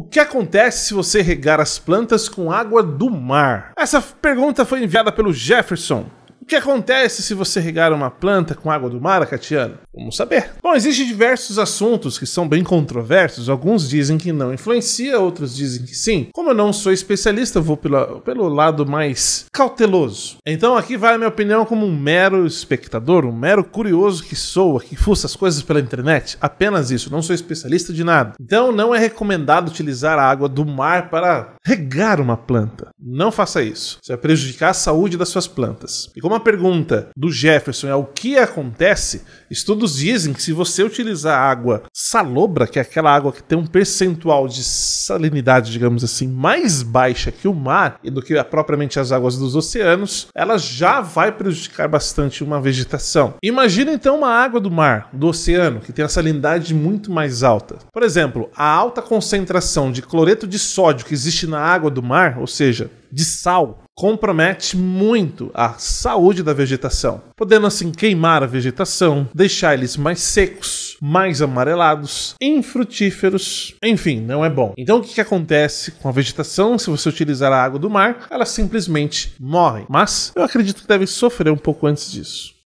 O que acontece se você regar as plantas com água do mar? Essa pergunta foi enviada pelo Jefferson que acontece se você regar uma planta com água do mar, Catiana? Vamos saber. Bom, existem diversos assuntos que são bem controversos. Alguns dizem que não influencia, outros dizem que sim. Como eu não sou especialista, vou pela, pelo lado mais cauteloso. Então aqui vai a minha opinião como um mero espectador, um mero curioso que sou, que fuça as coisas pela internet. Apenas isso, não sou especialista de nada. Então não é recomendado utilizar a água do mar para regar uma planta. Não faça isso. Você vai prejudicar a saúde das suas plantas. E como a pergunta do Jefferson é o que acontece, estudos dizem que se você utilizar água salobra, que é aquela água que tem um percentual de salinidade, digamos assim, mais baixa que o mar e do que propriamente as águas dos oceanos, ela já vai prejudicar bastante uma vegetação. Imagina então uma água do mar, do oceano, que tem a salinidade muito mais alta. Por exemplo, a alta concentração de cloreto de sódio que existe na água do mar, ou seja, de sal, compromete muito a saúde da vegetação, podendo assim queimar a vegetação, deixar eles mais secos, mais amarelados, infrutíferos, enfim, não é bom. Então o que, que acontece com a vegetação se você utilizar a água do mar? Ela simplesmente morre. Mas eu acredito que deve sofrer um pouco antes disso.